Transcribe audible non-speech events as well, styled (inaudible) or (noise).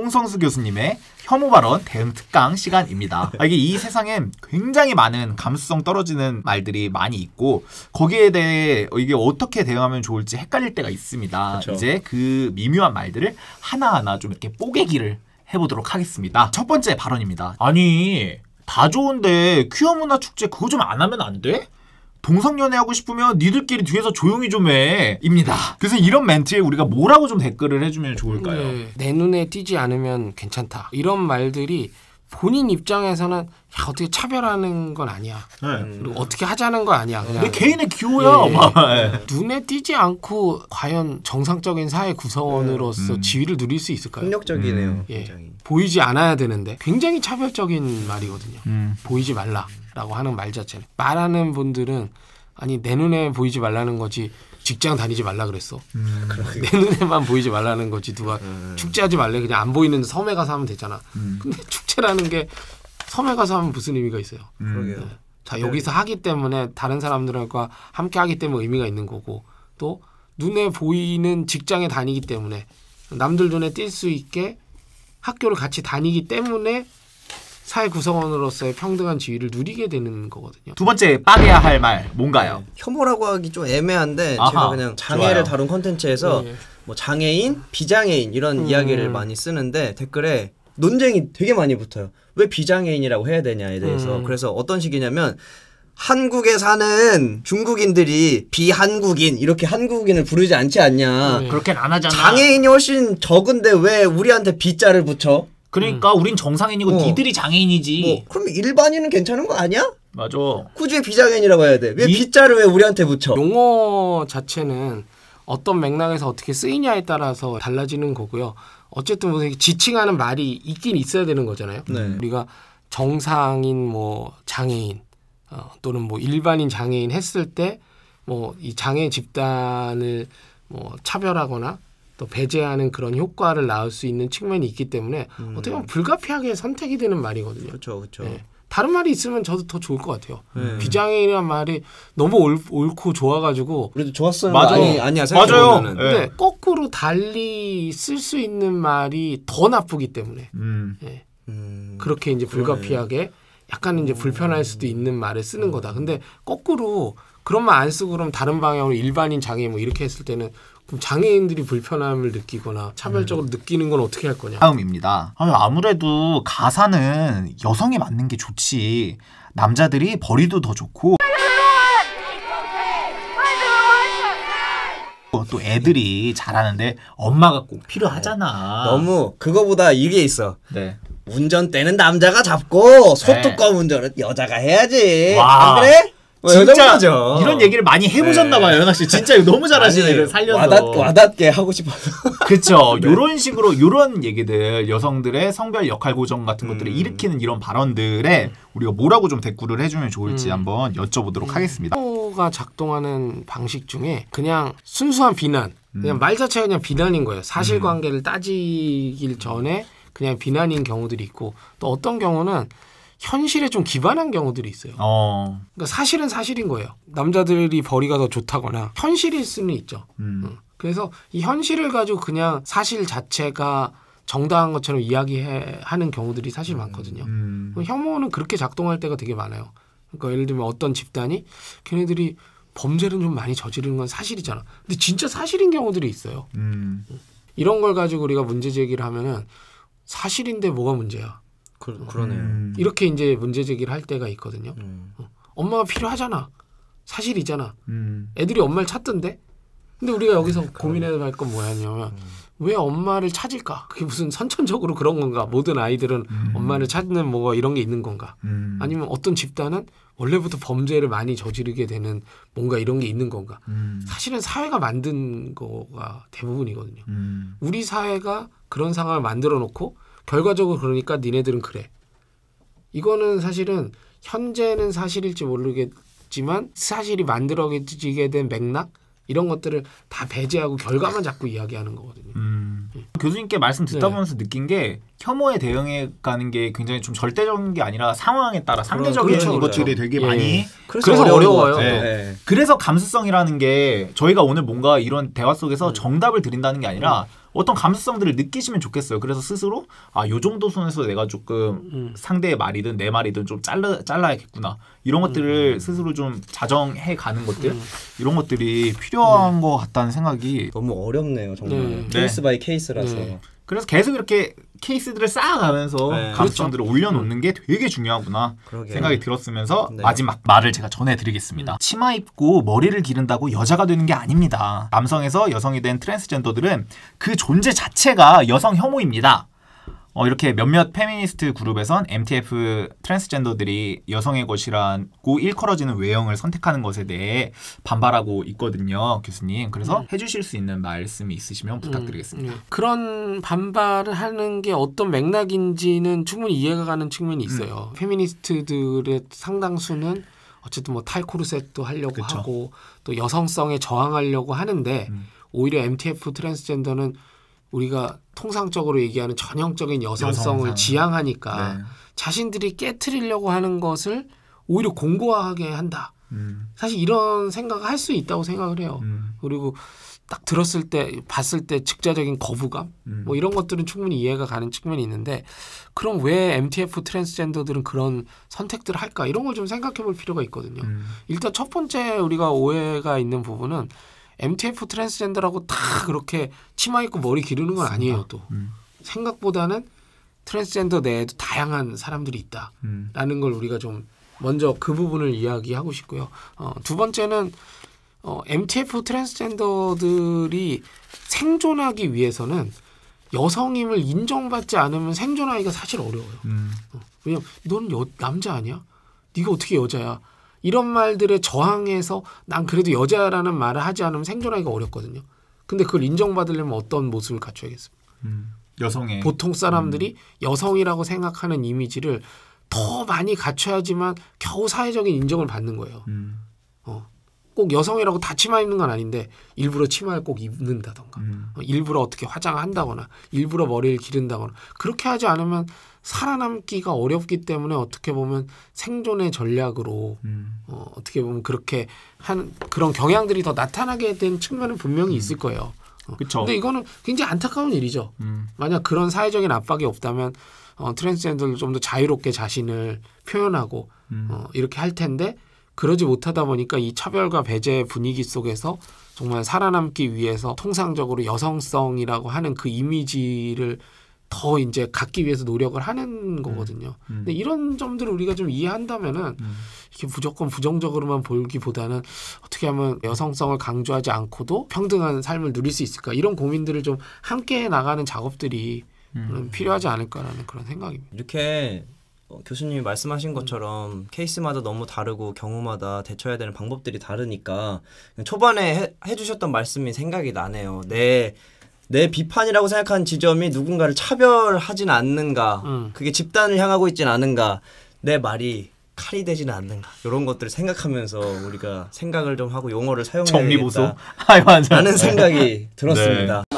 홍성수 교수님의 혐오 발언 대응 특강 시간입니다. 아, 이게 이 세상엔 굉장히 많은 감수성 떨어지는 말들이 많이 있고 거기에 대해 이게 어떻게 대응하면 좋을지 헷갈릴 때가 있습니다. 그쵸. 그렇죠. 이제 그 미묘한 말들을 하나하나 좀 이렇게 뽀개기를 해보도록 하겠습니다. 첫 번째 발언입니다. 아니 다 좋은데 퀴어 문화 축제 그거 좀 안 하면 안 돼? 동성연애 하고 싶으면 니들끼리 뒤에서 조용히 좀 해. 입니다. 그래서 이런 멘트에 우리가 뭐라고 좀 댓글을 해주면 좋을까요? 네. 내 눈에 띄지 않으면 괜찮다. 이런 말들이 본인 입장에서는 야, 어떻게 차별하는 건 아니야. 네. 그리고 어떻게 하자는 거 아니야. 그냥. 내 개인의 기호야. 예, 예. 예. 눈에 띄지 않고 과연 정상적인 사회 구성원으로서 음. 음. 지위를 누릴 수 있을까요? 폭력적이네요. 음. 예. 보이지 않아야 되는데 굉장히 차별적인 말이거든요. 음. 보이지 말라라고 하는 말 자체는 말하는 분들은 아니 내 눈에 보이지 말라는 거지 직장 다니지 말라 그랬어. 음. 내 눈에만 보이지 말라는 거지. 누가 음. 축제하지 말래. 그냥 안 보이는 섬에 가서 하면 되잖아. 음. 근데 축제라는 게 섬에 가서 하면 무슨 의미가 있어요. 음. 네. 자 여기서 하기 때문에 다른 사람들과 함께 하기 때문에 의미가 있는 거고 또 눈에 보이는 직장에 다니기 때문에 남들 눈에 띌 수 있게 학교를 같이 다니기 때문에 사회 구성원으로서의 평등한 지위를 누리게 되는 거거든요. 두 번째 빠개야 할 말 뭔가요? 네, 혐오라고 하기 좀 애매한데 아하, 제가 그냥 장애를 좋아요. 다룬 컨텐츠에서 예. 네, 네. 뭐 장애인, 비장애인 이런 음. 이야기를 많이 쓰는데 댓글에 논쟁이 되게 많이 붙어요. 왜 비장애인이라고 해야 되냐에 대해서. 음. 그래서 어떤 식이냐면 한국에 사는 중국인들이 비한국인 이렇게 한국인을 부르지 않지 않냐. 음. 그렇게는 안 하잖아. 장애인이 훨씬 적은데 왜 우리한테 비자를 붙여? 그러니까 음. 우린 정상인이고 어. 니들이 장애인이지. 뭐, 그럼 일반인은 괜찮은 거 아니야? 맞아. 꾸준 비장애인이라고 해야 돼. 왜 비자를 왜 우리한테 붙여? 용어 자체는 어떤 맥락에서 어떻게 쓰이냐에 따라서 달라지는 거고요. 어쨌든 뭐 지칭하는 말이 있긴 있어야 되는 거잖아요. 네. 우리가 정상인, 뭐 장애인 어, 또는 뭐 일반인 장애인 했을 때 뭐 이 장애 집단을 뭐 차별하거나 또 배제하는 그런 효과를 낳을 수 있는 측면이 있기 때문에 음. 어떻게 보면 불가피하게 선택이 되는 말이거든요. 그렇죠, 그렇죠. 네. 다른 말이 있으면 저도 더 좋을 것 같아요. 네. 비장애인이란 말이 너무 옳, 옳고 좋아가지고 그래도 좋았어요. 맞아. 아니, 아니야. 맞아요. 네. 근데 네. 거꾸로 달리 쓸 수 있는 말이 더 나쁘기 때문에 음. 네. 음. 그렇게 이제 불가피하게 약간 이제 음. 불편할 수도 있는 말을 쓰는 거다. 근데 거꾸로 그런 말 안 쓰고 그럼 다른 방향으로 일반인 장애 뭐 이렇게 했을 때는 그럼 장애인들이 불편함을 느끼거나 차별적으로 음. 느끼는 건 어떻게 할 거냐? 다음입니다. 아, 아무래도 가사는 여성에 맞는 게 좋지. 남자들이 버리도 더 좋고 또 애들이 잘하는데 엄마가 꼭 필요하잖아. 어, 너무 그거보다 이게 있어. 네. 운전대는 남자가 잡고 네. 소뚜껑 네. 운전은 여자가 해야지. 와. 안 그래? 어, 진짜 이런 얘기를 많이 해보셨나 네. 봐요, 네. 연아 씨. 진짜 너무 잘하시네. 아니, 살려서 와닿, 와닿게 하고 싶어서. 그렇죠. 이런 (laughs) 네. 식으로 이런 얘기들 여성들의 성별 역할 고정 같은 것들을 음. 일으키는 이런 발언들에 우리가 뭐라고 좀 대꾸를 해주면 좋을지 음. 한번 여쭤보도록 음. 하겠습니다. 호가 작동하는 방식 중에 그냥 순수한 비난, 그냥 음. 말 자체가 그냥 비난인 거예요. 사실관계를 음. 따지길 전에 그냥 비난인 경우들이 있고 또 어떤 경우는 현실에 좀 기반한 경우들이 있어요. 어. 그러니까 사실은 사실인 거예요. 남자들이 벌이가 더 좋다거나 현실일 수는 있죠. 음. 응. 그래서 이 현실을 가지고 그냥 사실 자체가 정당한 것처럼 이야기하는 경우들이 사실 음. 많거든요. 음. 혐오는 그렇게 작동할 때가 되게 많아요. 그러니까 예를 들면 어떤 집단이 걔네들이 범죄를 좀 많이 저지르는 건 사실이잖아. 근데 진짜 사실인 경우들이 있어요. 음. 이런 걸 가지고 우리가 문제 제기를 하면은 사실인데 뭐가 문제야? 그, 음. 러네요 음. 이렇게 이제 문제 제기를 할 때가 있거든요. 음. 어, 엄마가 필요하잖아. 사실이잖아. 음. 애들이 엄마를 찾던데. 근데 우리가 여기서 네 고민해야 할 건 뭐냐면 음. 왜 엄마를 찾을까? 그게 무슨 선천적으로 그런 건가? 모든 아이들은 음. 엄마를 찾는 뭐가 이런 게 있는 건가? 아니면 어떤 집단은 원래부터 범죄를 많이 저지르게 되는 뭔가 이런 게 있는 건가? 음. 사실은 사회가 만든 거가 대부분이거든요. 음. 우리 사회가 그런 상황을 만들어 놓고 결과적으로 그러니까 니네들은 그래. 이거는 사실은 현재는 사실일지 모르겠지만 사실이 만들어지게 된 맥락 이런 것들을 다 배제하고 결과만 네. 자꾸 이야기하는 거거든요. 음. 교수님께 말씀 듣다 네. 보면서 느낀 게 혐오에 대응해 가는 게 굉장히 좀 절대적인 게 아니라 상황에 따라 그렇죠, 상대적인 그렇죠, 그렇죠. 것들이 되게 예. 많이 그래서, 그래서 어려워요. 네. 네. 그래서 감수성이라는 게 저희가 오늘 뭔가 이런 대화 속에서 음. 정답을 드린다는 게 아니라 음. 어떤 감수성들을 느끼시면 좋겠어요. 그래서 스스로 아요 정도 선에서 내가 조금 음. 상대의 말이든 내 말이든 좀 잘라 잘라야겠구나 이런 것들을 음. 스스로 좀 자정해 가는 것들 음. 이런 것들이 필요한 것 같다는 생각이 너무 어렵네요 정말 네. 케이스 바이 케이스. 케이스라서. 네. 그래서 계속 이렇게 케이스들을 쌓아가면서 네. 감수성들을 그렇죠. 그 올려놓는 게 되게 중요하구나 그러게요. 생각이 들었으면서 네. 마지막 말을 제가 전해드리겠습니다. 음. 치마 입고 머리를 기른다고 여자가 되는 게 아닙니다. 남성에서 여성이 된 트랜스젠더들은 그 존재 자체가 여성 혐오입니다. 어, 이렇게 몇몇 페미니스트 그룹에선 MTF 트랜스젠더들이 여성의 것이라고 일컬어지는 외형을 선택하는 것에 대해 반발하고 있거든요, 교수님. 그래서 음. 해주실 수 있는 말씀이 있으시면 음, 부탁드리겠습니다. 음, 음. 그런 반발을 하는 게 어떤 맥락인지는 충분히 이해가 가는 측면이 있어요. 음. 페미니스트들의 상당수는 어쨌든 뭐 탈코르셋도 하려고 그쵸. 하고 또 여성성에 저항하려고 하는데 음. 오히려 MTF 트랜스젠더는 우리가 통상적으로 얘기하는 전형적인 여성성을 여성상. 지향하니까 네. 자신들이 깨트리려고 하는 것을 오히려 공고하게 한다. 음. 사실 이런 생각을 할 수 있다고 생각을 해요. 음. 그리고 딱 들었을 때 봤을 때 직자적인 거부감 음. 뭐 이런 것들은 충분히 이해가 가는 측면이 있는데 그럼 왜 MTF 트랜스젠더들은 그런 선택들을 할까 이런 걸 좀 생각해 볼 필요가 있거든요. 음. 일단 첫 번째 우리가 오해가 있는 부분은 MTF 트랜스젠더라고 다 그렇게 치마 입고 머리 기르는 건 아니에요 또 음. 생각보다는 트랜스젠더 내에도 다양한 사람들이 있다라는 음. 걸 우리가 좀 먼저 그 부분을 이야기하고 싶고요 어, 두 번째는 어, MTF 트랜스젠더들이 생존하기 위해서는 여성임을 인정받지 않으면 생존하기가 사실 어려워요. 음. 어, 왜냐면 넌 여, 남자 아니야? 네가 어떻게 여자야? 이런 말들에 저항해서 난 그래도 여자라는 말을 하지 않으면 생존하기가 어렵거든요. 근데 그걸 인정받으려면 어떤 모습을 갖춰야겠습니까? 음, 여성의 보통 사람들이 음. 여성이라고 생각하는 이미지를 더 많이 갖춰야지만 겨우 사회적인 인정을 받는 거예요. 음. 어. 꼭 여성이라고 다 치마 입는 건 아닌데 일부러 치마를 꼭 입는다던가 음. 어, 일부러 어떻게 화장한다거나 을 일부러 머리를 기른다거나 그렇게 하지 않으면 살아남기가 어렵기 때문에 어떻게 보면 생존의 전략으로 음. 어, 어떻게 보면 그렇게 한 그런 경향들이 더 나타나게 된 측면은 분명히 음. 있을 거예요. 어. 그쵸. 근데 이거는 굉장히 안타까운 일이죠. 음. 만약 그런 사회적인 압박이 없다면 어, 트랜스젠더를좀 더 자유롭게 자신을 표현하고 음. 어, 이렇게 할 텐데 그러지 못하다 보니까 이 차별과 배제 분위기 속에서 정말 살아남기 위해서 통상적으로 여성성이라고 하는 그 이미지를 더 이제 갖기 위해서 노력을 하는 거거든요. 음, 음. 근데 이런 점들을 우리가 좀 이해한다면은 음. 이렇게 무조건 부정적으로만 보기보다는 어떻게 하면 여성성을 강조하지 않고도 평등한 삶을 누릴 수 있을까 이런 고민들을 좀 함께 나가는 작업들이 음. 필요하지 않을까라는 그런 생각입니다. 이렇게 어, 교수님이 말씀하신 음. 것처럼 음. 케이스마다 너무 다르고 경우마다 대처해야 되는 방법들이 다르니까 초반에 해, 주셨던 말씀이 생각이 나네요. 음. 내, 내 비판이라고 생각한 지점이 누군가를 차별하진 않는가, 음. 그게 집단을 향하고 있진 않은가, 내 말이 칼이 되지는 않는가 이런 것들을 생각하면서 우리가 생각을 좀 하고 용어를 사용해야겠다 정리보소? (laughs) 라는 생각이 네. 들었습니다. 네.